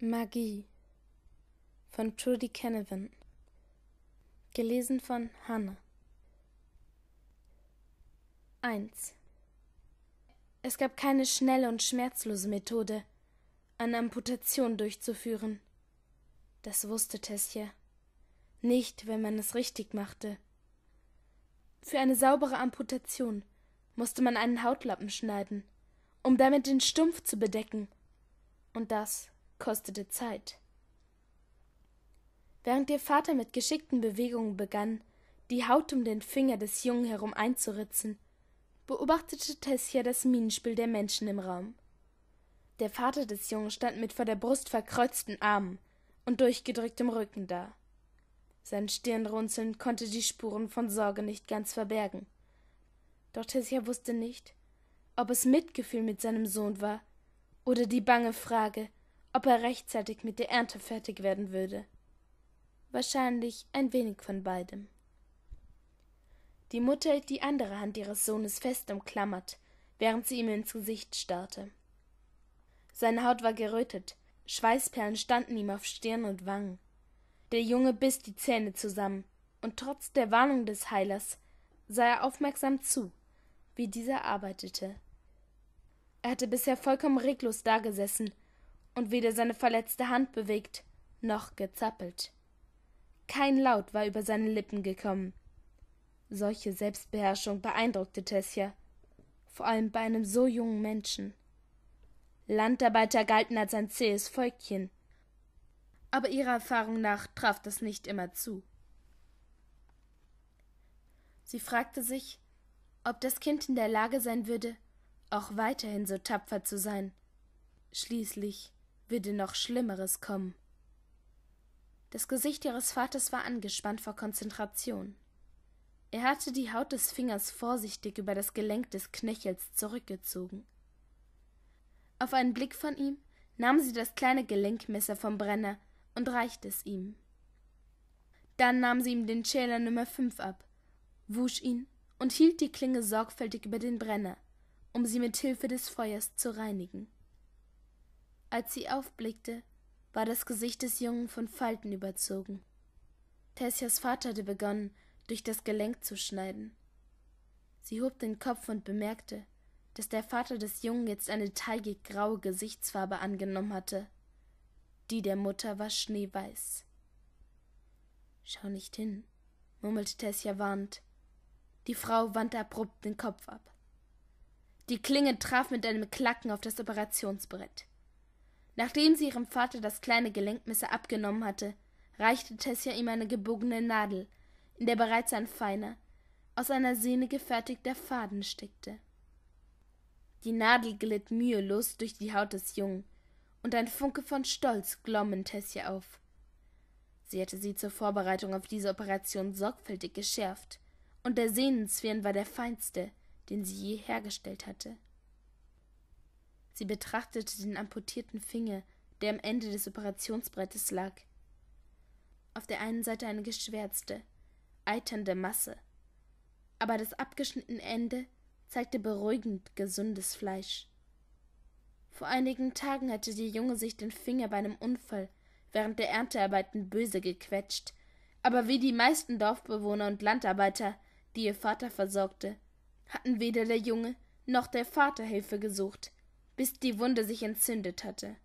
Magie von Trudy Canavan. Gelesen von Hannah. 1. Es gab keine schnelle und schmerzlose Methode, eine Amputation durchzuführen. Das wusste Tessia. Nicht, wenn man es richtig machte. Für eine saubere Amputation musste man einen Hautlappen schneiden, um damit den Stumpf zu bedecken. Und das kostete Zeit. Während ihr Vater mit geschickten Bewegungen begann, die Haut um den Finger des Jungen herum einzuritzen, beobachtete Tessia das Minenspiel der Menschen im Raum. Der Vater des Jungen stand mit vor der Brust verkreuzten Armen und durchgedrücktem Rücken da. Sein Stirnrunzeln konnte die Spuren von Sorge nicht ganz verbergen. Doch Tessia wusste nicht, ob es Mitgefühl mit seinem Sohn war oder die bange Frage, ob er rechtzeitig mit der Ernte fertig werden würde. Wahrscheinlich ein wenig von beidem. Die Mutter hielt die andere Hand ihres Sohnes fest umklammert, während sie ihm ins Gesicht starrte. Seine Haut war gerötet, Schweißperlen standen ihm auf Stirn und Wangen. Der Junge biss die Zähne zusammen, und trotz der Warnung des Heilers sah er aufmerksam zu, wie dieser arbeitete. Er hatte bisher vollkommen reglos dagesessen, und weder seine verletzte Hand bewegt noch gezappelt. Kein Laut war über seine Lippen gekommen. Solche Selbstbeherrschung beeindruckte Tessia, vor allem bei einem so jungen Menschen. Landarbeiter galten als ein zähes Völkchen, aber ihrer Erfahrung nach traf das nicht immer zu. Sie fragte sich, ob das Kind in der Lage sein würde, auch weiterhin so tapfer zu sein. Schließlich würde noch Schlimmeres kommen. Das Gesicht ihres Vaters war angespannt vor Konzentration. Er hatte die Haut des Fingers vorsichtig über das Gelenk des Knöchels zurückgezogen. Auf einen Blick von ihm nahm sie das kleine Gelenkmesser vom Brenner und reichte es ihm. Dann nahm sie ihm den Schäler Nummer fünf ab, wusch ihn und hielt die Klinge sorgfältig über den Brenner, um sie mit Hilfe des Feuers zu reinigen. Als sie aufblickte, war das Gesicht des Jungen von Falten überzogen. Tessias Vater hatte begonnen, durch das Gelenk zu schneiden. Sie hob den Kopf und bemerkte, dass der Vater des Jungen jetzt eine teigig graue Gesichtsfarbe angenommen hatte. Die der Mutter war schneeweiß. Schau nicht hin, murmelte Tessia warnend. Die Frau wandte abrupt den Kopf ab. Die Klinge traf mit einem Klacken auf das Operationsbrett. Nachdem sie ihrem Vater das kleine Gelenkmesser abgenommen hatte, reichte Tessia ihm eine gebogene Nadel, in der bereits ein feiner, aus einer Sehne gefertigter Faden steckte. Die Nadel glitt mühelos durch die Haut des Jungen, und ein Funke von Stolz glomm in Tessia auf. Sie hatte sie zur Vorbereitung auf diese Operation sorgfältig geschärft, und der Sehnenzwirn war der feinste, den sie je hergestellt hatte. Sie betrachtete den amputierten Finger, der am Ende des Operationsbrettes lag. Auf der einen Seite eine geschwärzte, eiternde Masse, aber das abgeschnittene Ende zeigte beruhigend gesundes Fleisch. Vor einigen Tagen hatte die Junge sich den Finger bei einem Unfall während der Erntearbeiten böse gequetscht, aber wie die meisten Dorfbewohner und Landarbeiter, die ihr Vater versorgte, hatten weder der Junge noch der Vater Hilfe gesucht bis die Wunde sich entzündet hatte.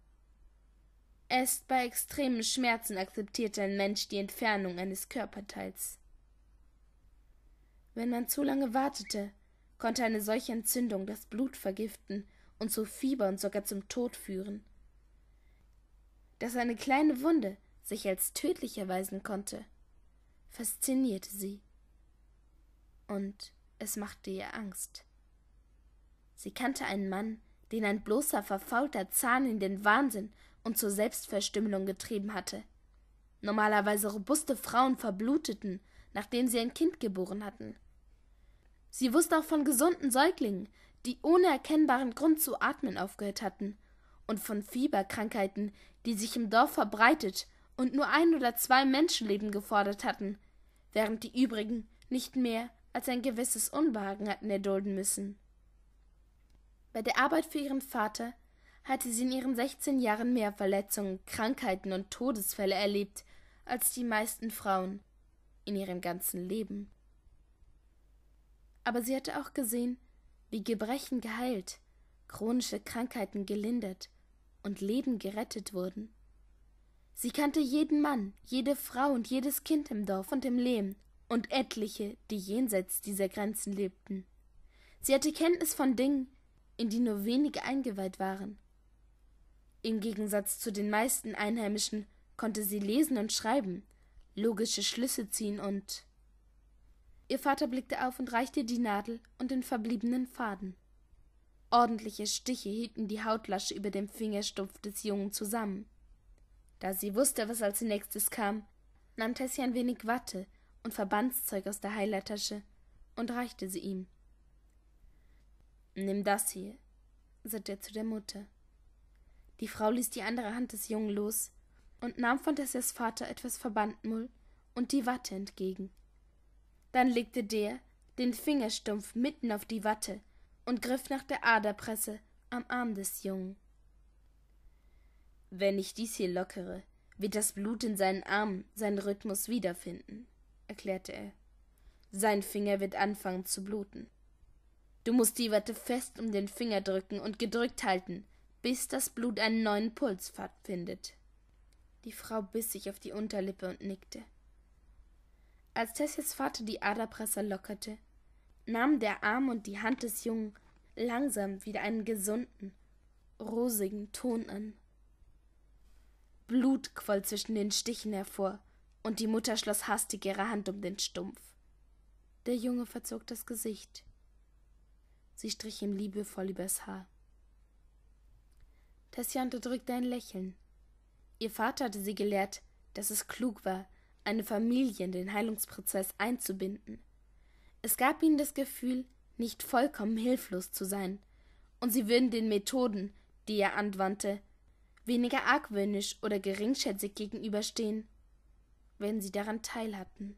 Erst bei extremen Schmerzen akzeptierte ein Mensch die Entfernung eines Körperteils. Wenn man zu lange wartete, konnte eine solche Entzündung das Blut vergiften und zu Fieber und sogar zum Tod führen. Dass eine kleine Wunde sich als tödlich erweisen konnte, faszinierte sie. Und es machte ihr Angst. Sie kannte einen Mann, den ein bloßer verfaulter Zahn in den Wahnsinn und zur Selbstverstümmelung getrieben hatte. Normalerweise robuste Frauen verbluteten, nachdem sie ein Kind geboren hatten. Sie wusste auch von gesunden Säuglingen, die ohne erkennbaren Grund zu atmen aufgehört hatten, und von Fieberkrankheiten, die sich im Dorf verbreitet und nur ein oder zwei Menschenleben gefordert hatten, während die übrigen nicht mehr als ein gewisses Unbehagen hatten erdulden müssen. Bei der Arbeit für ihren Vater hatte sie in ihren 16 Jahren mehr Verletzungen, Krankheiten und Todesfälle erlebt als die meisten Frauen in ihrem ganzen Leben. Aber sie hatte auch gesehen, wie Gebrechen geheilt, chronische Krankheiten gelindert und Leben gerettet wurden. Sie kannte jeden Mann, jede Frau und jedes Kind im Dorf und im Lehm und etliche, die jenseits dieser Grenzen lebten. Sie hatte Kenntnis von Dingen, in die nur wenige eingeweiht waren. Im Gegensatz zu den meisten Einheimischen konnte sie lesen und schreiben, logische Schlüsse ziehen und. Ihr Vater blickte auf und reichte die Nadel und den verbliebenen Faden. Ordentliche Stiche hielten die Hautlasche über dem Fingerstumpf des Jungen zusammen. Da sie wusste, was als nächstes kam, nahm Tessie ein wenig Watte und Verbandszeug aus der Heilertasche und reichte sie ihm. Nimm das hier, sagte er zu der Mutter. Die Frau ließ die andere Hand des Jungen los und nahm von Tessias Vater etwas Verbandmull und die Watte entgegen. Dann legte der den Fingerstumpf mitten auf die Watte und griff nach der Aderpresse am Arm des Jungen. Wenn ich dies hier lockere, wird das Blut in seinen Armen seinen Rhythmus wiederfinden, erklärte er. Sein Finger wird anfangen zu bluten. Du musst die Wette fest um den Finger drücken und gedrückt halten, bis das Blut einen neuen Pulspfad findet. Die Frau biss sich auf die Unterlippe und nickte. Als Tessias Vater die Aderpresse lockerte, nahm der Arm und die Hand des Jungen langsam wieder einen gesunden, rosigen Ton an. Blut quoll zwischen den Stichen hervor, und die Mutter schloss hastig ihre Hand um den Stumpf. Der Junge verzog das Gesicht. Sie strich ihm liebevoll übers Haar. Tessia unterdrückte ein Lächeln. Ihr Vater hatte sie gelehrt, dass es klug war, eine Familie in den Heilungsprozess einzubinden. Es gab ihnen das Gefühl, nicht vollkommen hilflos zu sein, und sie würden den Methoden, die er anwandte, weniger argwöhnisch oder geringschätzig gegenüberstehen, wenn sie daran teilhatten.